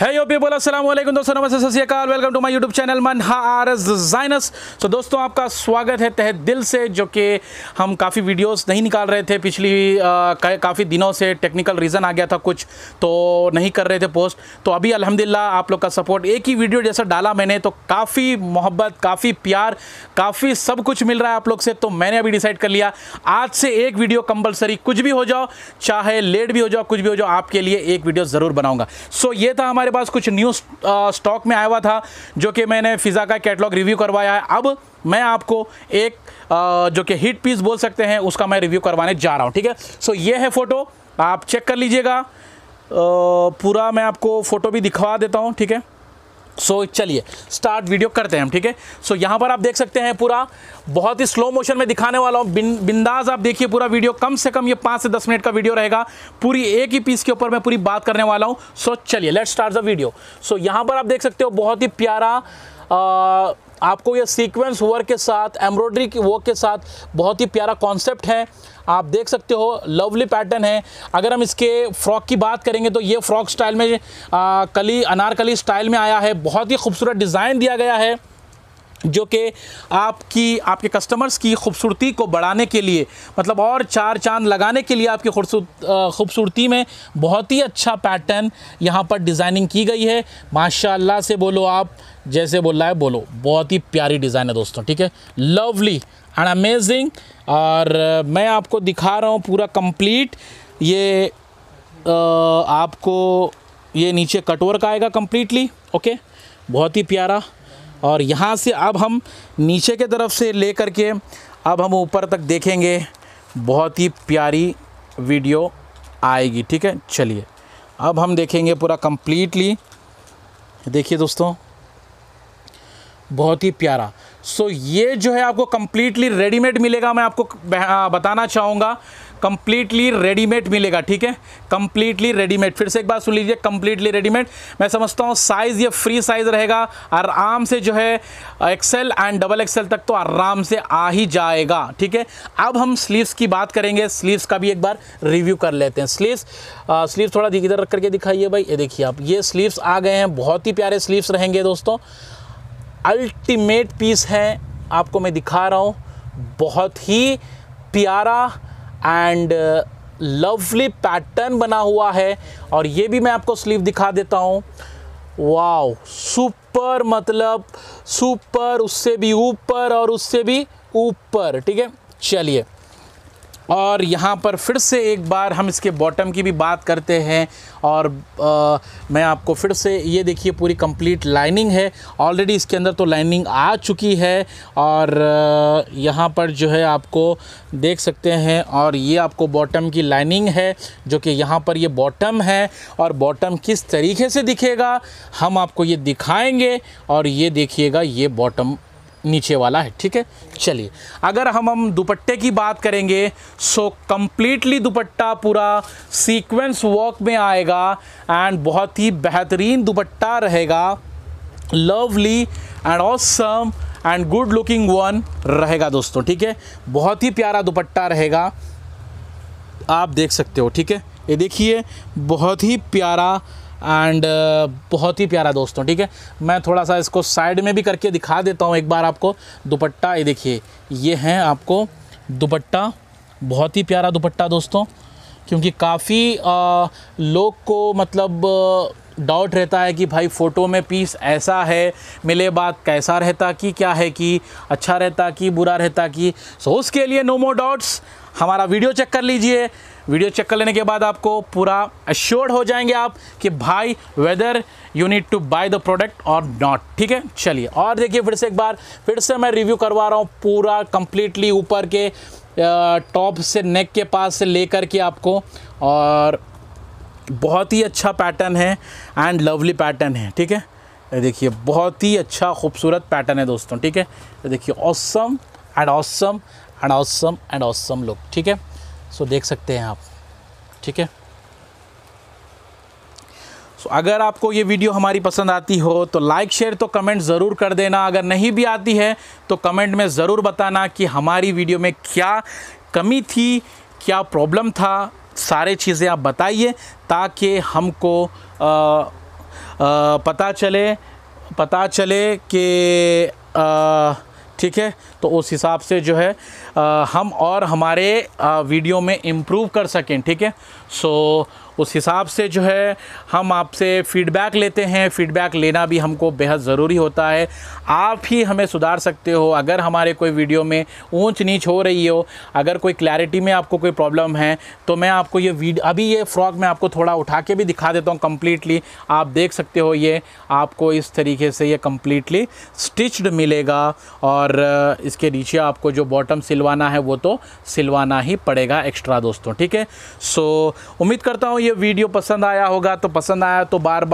है यो पीपल अस्सलाम वालेकुम दोस्तों नमस्ते सत welcome to my YouTube channel मन हा आर एस डिज़ाइनस तो दोस्तों आपका स्वागत है तहत दिल से जो कि हम काफ़ी वीडियोस नहीं निकाल रहे थे पिछली काफ़ी दिनों से टेक्निकल रीज़न आ गया था कुछ तो नहीं कर रहे थे पोस्ट तो अभी अलहमदिल्ला आप लोग का सपोर्ट एक ही वीडियो जैसा डाला मैंने तो काफ़ी मोहब्बत काफ़ी प्यार काफ़ी सब कुछ मिल रहा है आप लोग से तो मैंने अभी डिसाइड कर लिया आज से एक वीडियो कंपलसरी कुछ भी हो जाओ चाहे लेट भी हो जाओ कुछ भी हो जाओ आपके लिए एक वीडियो ज़रूर बनाऊँगा सो ये था हमारे हमारे पास कुछ न्यू स्टॉक में आया हुआ था जो कि मैंने फिज़ा का कैटलॉग रिव्यू करवाया है अब मैं आपको एक जो कि हिट पीस बोल सकते हैं उसका मैं रिव्यू करवाने जा रहा हूँ ठीक है सो ये है फ़ोटो आप चेक कर लीजिएगा पूरा मैं आपको फ़ोटो भी दिखवा देता हूँ ठीक है सो so, चलिए स्टार्ट वीडियो करते हैं हम ठीक है सो यहाँ पर आप देख सकते हैं पूरा बहुत ही स्लो मोशन में दिखाने वाला हूँ बिन, बिंदाज आप देखिए पूरा वीडियो कम से कम ये पाँच से दस मिनट का वीडियो रहेगा पूरी एक ही पीस के ऊपर मैं पूरी बात करने वाला हूँ सो so, चलिए let start the video so so, यहाँ पर आप देख सकते हो बहुत ही प्यारा आ, आपको ये सीक्वेंस वर्क के साथ एम्ब्रॉयडरी की वर्क के साथ बहुत ही प्यारा कॉन्सेप्ट है आप देख सकते हो लवली पैटर्न है अगर हम इसके फ्रॉक की बात करेंगे तो ये फ्रॉक स्टाइल में आ, कली अनारकली स्टाइल में आया है बहुत ही खूबसूरत डिज़ाइन दिया गया है जो कि आपकी आपके कस्टमर्स की खूबसूरती को बढ़ाने के लिए मतलब और चार चांद लगाने के लिए आपकी खूबसूरती में बहुत ही अच्छा पैटर्न यहाँ पर डिज़ाइनिंग की गई है माशाल्लाह से बोलो आप जैसे बोल रहा है बोलो बहुत ही प्यारी डिज़ाइन है दोस्तों ठीक है लवली एंड अमेजिंग और मैं आपको दिखा रहा हूँ पूरा कम्प्लीट ये आपको ये नीचे कटोर का आएगा कम्प्लीटली ओके बहुत ही प्यारा और यहाँ से अब हम नीचे के तरफ से ले कर के अब हम ऊपर तक देखेंगे बहुत ही प्यारी वीडियो आएगी ठीक है चलिए अब हम देखेंगे पूरा कम्प्लीटली देखिए दोस्तों बहुत ही प्यारा सो so, ये जो है आपको कम्प्लीटली रेडीमेड मिलेगा मैं आपको बताना चाहूँगा कंप्लीटली रेडीमेड मिलेगा ठीक है कंप्लीटली रेडीमेड फिर से एक बार सुन लीजिए कंप्लीटली रेडीमेड मैं समझता हूँ साइज़ ये फ्री साइज़ रहेगा आराम से जो है एक्सेल एंड डबल एक्सेल तक तो आराम से आ ही जाएगा ठीक है अब हम स्लीव्स की बात करेंगे स्लीव्स का भी एक बार रिव्यू कर लेते हैं स्लीव्स स्लीव थोड़ा इधर रख करके दिखाइए भाई ये देखिए आप ये स्लीव्स आ गए हैं बहुत ही प्यारे स्लीव्स रहेंगे दोस्तों अल्टीमेट पीस है आपको मैं दिखा रहा हूँ बहुत ही प्यारा एंड लवली पैटर्न बना हुआ है और ये भी मैं आपको स्लीव दिखा देता हूँ वाओ सुपर मतलब सुपर उससे भी ऊपर और उससे भी ऊपर ठीक है चलिए और यहाँ पर फिर से एक बार हम इसके बॉटम की भी बात करते हैं और आ, मैं आपको फिर से ये देखिए पूरी कंप्लीट लाइनिंग है ऑलरेडी इसके अंदर तो लाइनिंग आ चुकी है और यहाँ पर जो है आपको देख सकते हैं और ये आपको बॉटम की लाइनिंग है जो कि यहाँ पर ये बॉटम है और बॉटम किस तरीके से दिखेगा हम आपको ये दिखाएंगे और ये देखिएगा ये बॉटम नीचे वाला है ठीक है चलिए अगर हम हम दुपट्टे की बात करेंगे सो कम्प्लीटली दुपट्टा पूरा सीक्वेंस वॉक में आएगा एंड बहुत ही बेहतरीन दुपट्टा रहेगा lovely and awesome and good looking one रहेगा दोस्तों ठीक है बहुत ही प्यारा दुपट्टा रहेगा आप देख सकते हो ठीक है ये देखिए बहुत ही प्यारा एंड uh, बहुत ही प्यारा दोस्तों ठीक है मैं थोड़ा सा इसको साइड में भी करके दिखा देता हूँ एक बार आपको दुपट्टा ये देखिए ये है आपको दुपट्टा बहुत ही प्यारा दुपट्टा दोस्तों क्योंकि काफ़ी लोग को मतलब डाउट रहता है कि भाई फ़ोटो में पीस ऐसा है मिले बात कैसा रहता कि क्या है कि अच्छा रहता कि बुरा रहता कि सो उसके लिए नो मोर डाउट्स हमारा वीडियो चेक कर लीजिए वीडियो चेक कर लेने के बाद आपको पूरा अश्योर्ड हो जाएंगे आप कि भाई whether you need to buy the product और नॉट ठीक है चलिए और देखिए फिर से एक बार फिर से मैं रिव्यू करवा रहा हूँ पूरा कम्प्लीटली ऊपर के टॉप से नेक के पास से लेकर के आपको और बहुत ही अच्छा पैटर्न है एंड लवली पैटर्न है ठीक है देखिए बहुत ही अच्छा खूबसूरत पैटर्न है दोस्तों ठीक है देखिए awesome and awesome and awesome and awesome look ठीक है सो देख सकते हैं आप ठीक है सो अगर आपको ये वीडियो हमारी पसंद आती हो तो लाइक शेयर तो कमेंट ज़रूर कर देना अगर नहीं भी आती है तो कमेंट में ज़रूर बताना कि हमारी वीडियो में क्या कमी थी क्या प्रॉब्लम था सारे चीज़ें आप बताइए ताकि हमको आ, आ, पता चले पता चले कि ठीक है तो उस हिसाब से जो है आ, हम और हमारे आ, वीडियो में इम्प्रूव कर सकें ठीक है सो so, उस हिसाब से जो है हम आपसे फ़ीडबैक लेते हैं फ़ीडबैक लेना भी हमको बेहद ज़रूरी होता है आप ही हमें सुधार सकते हो अगर हमारे कोई वीडियो में ऊंच नीच हो रही हो अगर कोई क्लैरिटी में आपको कोई प्रॉब्लम है तो मैं आपको ये वीडियो अभी ये फ्रॉक मैं आपको थोड़ा उठा के भी दिखा देता हूँ कम्प्लीटली आप देख सकते हो ये आपको इस तरीके से ये कम्प्लीटली स्टिच्ड मिलेगा और इसके नीचे आपको जो बॉटम सिलवाना है वो तो सिलवाना ही पड़ेगा एक्स्ट्रा दोस्तों ठीक है सो उम्मीद करता हूँ ये वीडियो पसंद आया होगा तो पसंद आया तो बार बार